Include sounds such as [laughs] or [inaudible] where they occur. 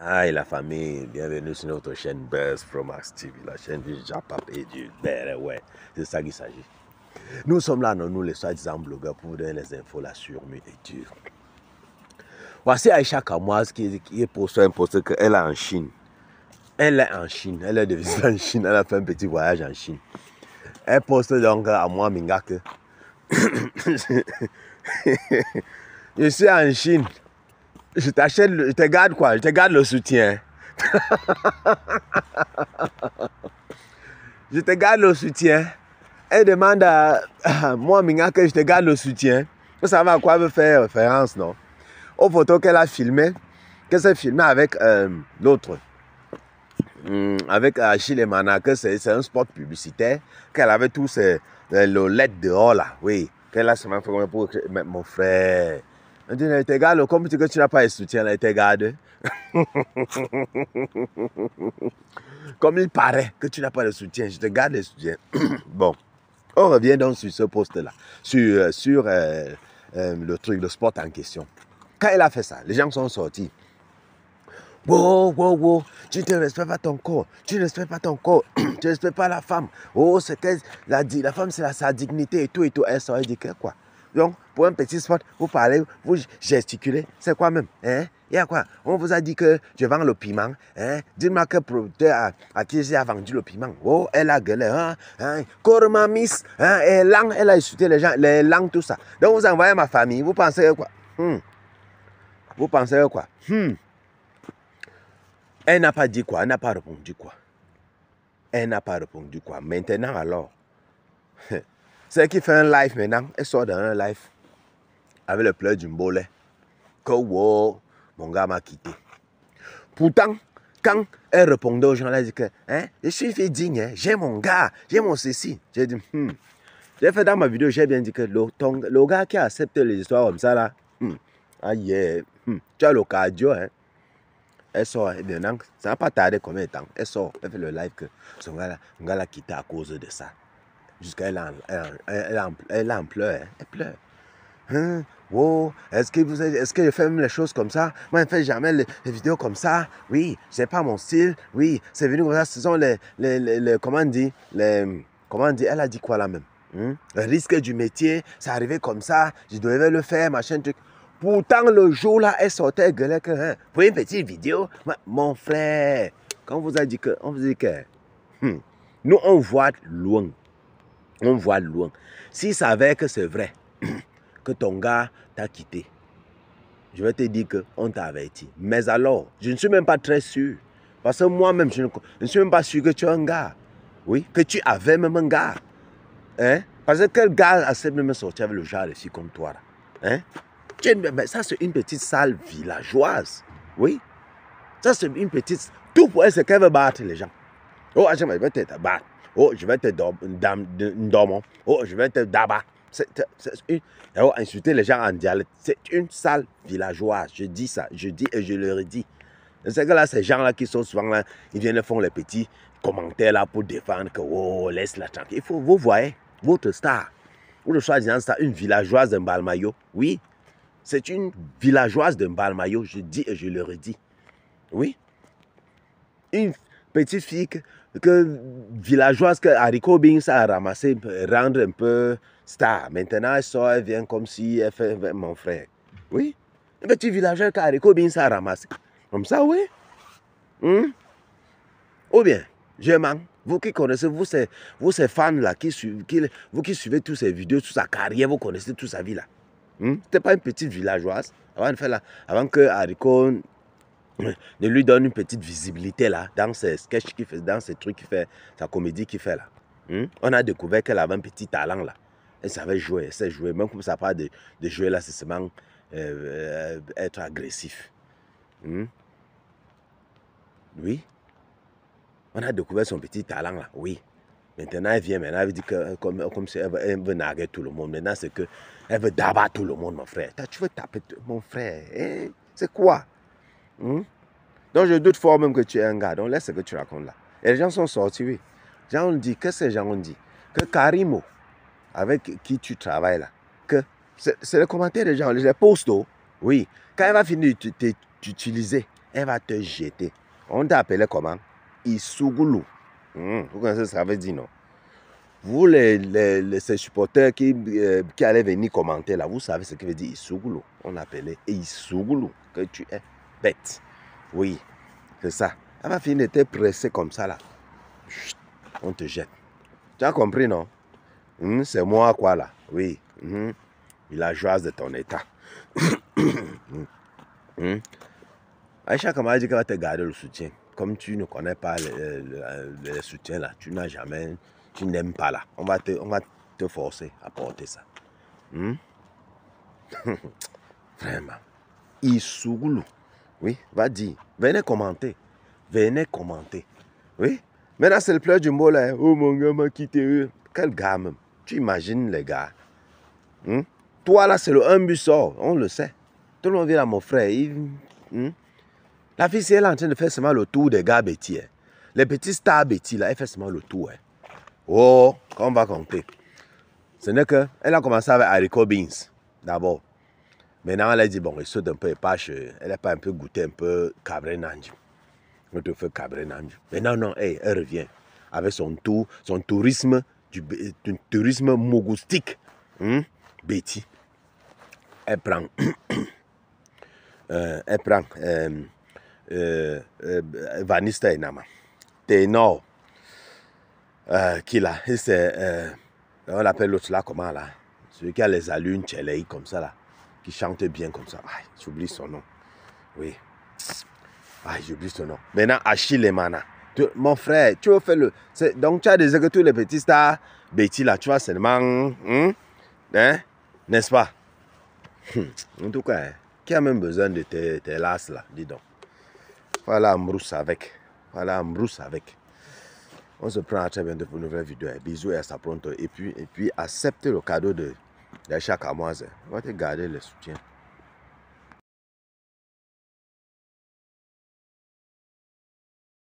Hi la famille, bienvenue sur notre chaîne Buzz Max TV, la chaîne du Japap et du Bérewe ouais, c'est ça qu'il s'agit. Nous sommes là, nous, les soi-disant blogueurs, pour vous donner les infos là sur mes études. Voici Aïcha Kamoise qui, qui est pour un que qu'elle est en Chine. Elle est en Chine, elle est de visite en Chine, elle a fait un petit voyage en Chine. Elle poste donc à moi, Minga, que [coughs] je suis en Chine je t'achète, je te garde quoi Je te garde le soutien. [laughs] je te garde le soutien. Elle demande à, moi, Minga, que je te garde le soutien. Vous savez à quoi elle veut faire référence, non Aux photos qu'elle a filmées, qu'elle s'est filmée avec euh, l'autre. Hum, avec Achille Mana, que c'est un sport publicitaire, qu'elle avait tous ses les lolettes dehors là, oui. Qu'elle a seulement fait pour mon frère dit, te comme tu n'as pas de soutien, il te garde. comme il paraît que tu n'as pas de soutien, je te garde le soutien. bon, on oh, revient donc sur ce poste-là, sur, euh, euh, euh, le truc, le sport en question. Quand elle a fait ça, les gens sont sortis. Wow, wow, wow, tu ne respectes pas ton corps, tu ne respectes pas ton corps, [coughs] tu ne respectes pas la femme. Oh, c'était la, la femme, c'est sa dignité et tout et tout. Elle s'est dit quoi donc, pour un petit spot, vous parlez, vous gesticulez, c'est quoi même hein? Il y a quoi On vous a dit que je vends le piment. Hein? Dis-moi que producteur à, qui j'ai vendu le piment. Oh, elle a gueulé. Hein? Cormamis, hein? hein? elle a insulté les gens, les langues, tout ça. Donc, vous envoyez ma famille, vous pensez quoi hmm. Vous pensez quoi hmm. Elle n'a pas dit quoi Elle n'a pas répondu quoi Elle n'a pas répondu quoi Maintenant alors [laughs] C'est qui fait un live maintenant. Elle sort dans un live avec le pleur du Mbolé. Que wow, mon gars m'a quitté. Pourtant, quand elle répondait aux gens, elle dit que hein, je suis fait digne, hein, j'ai mon gars, j'ai mon ceci. J'ai dit, hmm. j'ai fait dans ma vidéo, j'ai bien dit que le, le, gars qui accepte les histoires comme ça là, hmm. ah eh, yeah, hmm. tu as le cardio. Hein. Elle sort, et eh maintenant, ça n'a pas tardé combien de temps. Elle sort, elle fait le live que son gars là, gars l'a quitté à cause de ça jusqu'à elle, elle, en pleure. Hein. Elle pleure. Hein? est-ce que que je fais même les choses comme ça? Moi, je ne fais jamais les, vidéos comme ça. Oui, n'est pas mon style. Oui, c'est venu comme ça. Ce sont les, comment on dit, les, comment dit, elle a dit quoi là-même? Hein? Le risque du métier, ça arrivé comme ça. Je devais le faire, machin, truc. Pourtant, le jour là, elle sortait gueuler que, pour une petite vidéo, mon frère, quand vous a dit que, on vous dit que, hmm, nous, on voit loin on voit loin. S'il savait que c'est vrai, [clears throat] que ton gars t'a quitté, je vais te dire qu'on t'a averti. Mais alors, je ne suis même pas très sûr. Parce que moi-même, je, ne, suis même pas sûr que tu as un gars. Oui, que tu avais même un gars. Hein? Parce que quel gars cette même sorti avec le genre ici comme toi là? Hein? ça, c'est une petite salle villageoise. Oui. Ça, c'est une petite. Tout pour elle, c'est qu'elle veut battre les gens. Oh, je vais peut battre oh, je vais te dormir, oh, je vais te daba. C'est eh oh, Insulter les gens en dialecte, c'est une sale villageoise. Je dis ça, je dis et je le redis. C'est que là, ces gens-là qui sont souvent là, ils viennent font les petits commentaires là pour défendre que, oh, laisse-la tranquille. Il faut, vous voyez, votre star, le soi-disant star, une villageoise d'un balmayo, oui, c'est une villageoise d'un balmayo, je dis et je le redis. Oui. Une petite fille que, villageoise que Hariko Bings a ramassé, rendre un peu star. Maintenant, elle sort, elle vient comme si elle fait mon frère. Oui, un petit villageois que Hariko Bings a ramassé. Comme ça, oui. Hmm? Ou bien, je manque. Vous qui connaissez, vous ces, vous ces fans-là, qui, qui, vous qui suivez toutes ces vidéos, toute sa carrière, vous connaissez toute sa vie-là. Hmm? C'était pas une petite villageoise. Avant, de faire avant que Haricot de [coughs] lui donne une petite visibilité là, dans ses sketchs qu'il fait, dans ses trucs qu'il fait, sa comédie qu'il fait là. Hmm? On a découvert qu'elle avait un petit talent là. Elle savait jouer, elle sait jouer. Même comme ça parle de, de jouer là, c'est seulement euh, euh, être agressif. Hmm? Oui. On a découvert son petit talent là, oui. Maintenant, elle vient, maintenant, elle dit que euh, comme, comme elle, veut, narguer tout le monde. Maintenant, c'est elle veut d'abattre tout le monde, mon frère. Tu veux taper mon frère. Hein? C'est quoi Hmm? Donc je doute fort même que tu es un gars. Donc laisse ce que tu racontes là. Et les gens sont sortis, oui. Les gens ont dit, qu'est-ce que les gens ont dit Que Karimo, avec qui tu travailles là, que c'est le commentaire des gens, les postos, oui. Quand elle va finir t'utiliser, elle va te jeter. On t'a appelé comment Isugulu hmm. vous connaissez ce que ça veut dire, non Vous, les, les, supporters qui, euh, qui allaient venir commenter là, vous savez ce que veut dire Isougoulou. On appelait Isougoulou, que tu es. Oui, c'est ça. Ah, ma fille était pressée comme ça là. on te jette. Tu as compris, non hmm, C'est moi quoi là Oui. Hmm. Il a joie de ton état. chaque [coughs] hmm. Aïcha dit qu'elle va te garder le soutien. Comme tu ne connais pas le, soutien là, tu n'as jamais, tu n'aimes pas là. On va, te, on va te forcer à porter ça. [laughs] Vraiment. Isougoulou. Oui, va dire. Venez commenter. Venez commenter. Oui. Maintenant, c'est le pleur du mot là. Hein. Oh, mon gars m'a quitté. Quel gars même. Tu imagines les gars. Hmm? Toi là, c'est le 1 bus sort. On le sait. Tout le monde vient à mon frère. Hmm? La fille, elle est en train de faire seulement le tour des gars bêtis. Hein. Les petits stars bêtis, là, elle fait seulement le tour. Hein. Oh, qu'on va compter. Ce n'est que, elle a commencé avec Harry Cobbins, d'abord. Maintenant, elle a dit, bon, il saute un peu elle n'a pas un peu goûté un peu Cabrenange. On te fait Cabrenange. Maintenant, non, hey, elle revient avec son tour, son tourisme, du, euh, tourisme mogoustique. Hein, Betty. Elle prend, [coughs] euh, elle prend euh, euh, euh Vanista Enama, ténor, qui là, c'est, on l'appelle l'autre là, comment là, celui qui a les allumes, tchelei, comme ça là qui chante bien comme ça. j'oublie son nom. Oui. j'oublie son nom. Maintenant, Achille Emana. mon frère, tu veux faire le. Donc, tu as des que tous les petits stars. Betty, là, tu vois seulement. Hein? Hein? N'est-ce pas? Hmm. En tout cas, qui a même besoin de tes, tes lasses, là? Dis donc. Voilà, Mbrousse avec. Voilà, Mbrousse avec. On se prend à très bientôt pour une nouvelle vidéo. Bisous et à sa pronto. Et puis, et puis accepter le cadeau de da ya sha kamuwa zai wata ga dai da su